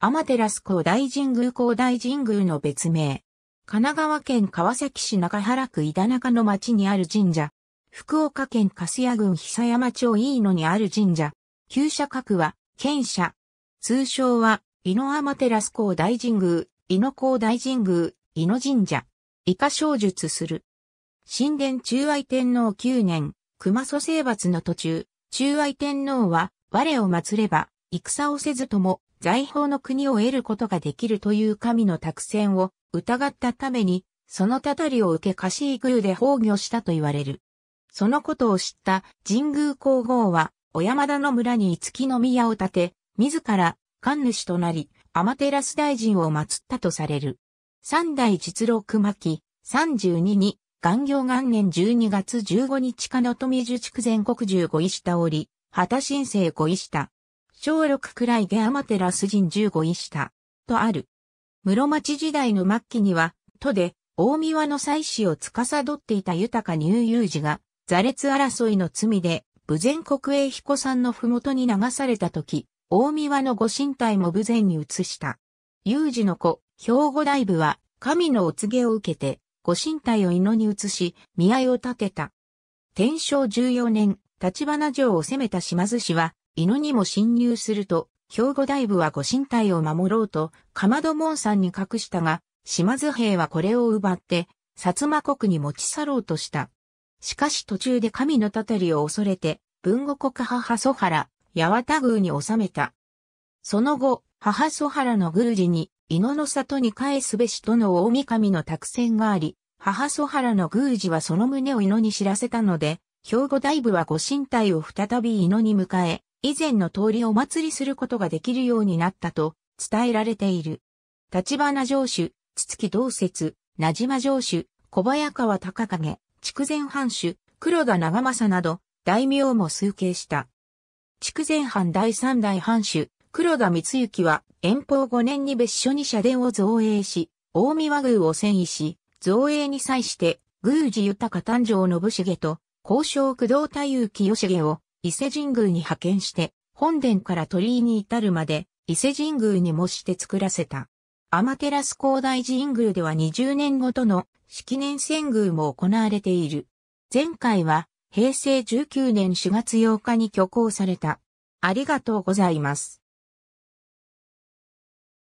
天照高大神宮高大神宮の別名。神奈川県川崎市中原区井田中の町にある神社。福岡県粕屋郡久山町飯野にある神社。旧社格は、県社。通称は、井野天照高大神宮、井野高大神宮、井野神社。以下小術する。神殿中愛天皇9年、熊祖征伐の途中、中愛天皇は、我を祀れば、戦をせずとも財宝の国を得ることができるという神の託戦を疑ったために、そのたたりを受けカシーるで崩御したと言われる。そのことを知った神宮皇后は、小山田の村に五木の宮を建て、自ら神主となり、天照大臣を祀ったとされる。三代実六巻、十二に、元行元年十二月十五日かの富樹地区全国十五位下折、旗申請五位下、小六くらいゲアマテラス人15位下、とある。室町時代の末期には、都で、大宮の祭祀を司っていた豊か乳有児が、座列争いの罪で、武前国営彦さんの麓に流された時、大宮のご神体も武前に移した。有児の子、兵庫大部は、神のお告げを受けて、ご神体を祈に移し、見合いを立てた。天正14年、立花城を攻めた島津氏は、犬にも侵入すると、兵庫大部はご神体を守ろうと、かまど門さんに隠したが、島津兵はこれを奪って、薩摩国に持ち去ろうとした。しかし途中で神のたたりを恐れて、文後国母蘇原、八幡宮に収めた。その後、母蘇原の宮司に、犬の里に返すべしとの大御神の託戦があり、母蘇原の宮司はその旨を犬に知らせたので、兵庫大部はご神体を再び犬に迎え、以前の通りお祭りすることができるようになったと伝えられている。立花城主、筒木道節、名島城主、小早川隆景、筑前藩主、黒田長政など、大名も崇敬した。筑前藩第三代藩主、黒田光幸は、遠方5年に別所に社殿を造営し、大宮和宮を遷移し、造営に際して、宮司豊誕生信繁と、交渉工藤太夫清重を、伊勢神宮に派遣して、本殿から鳥居に至るまで、伊勢神宮に模して作らせた。天照高大神宮では20年ごとの式年遷宮も行われている。前回は平成19年4月8日に挙行された。ありがとうございます。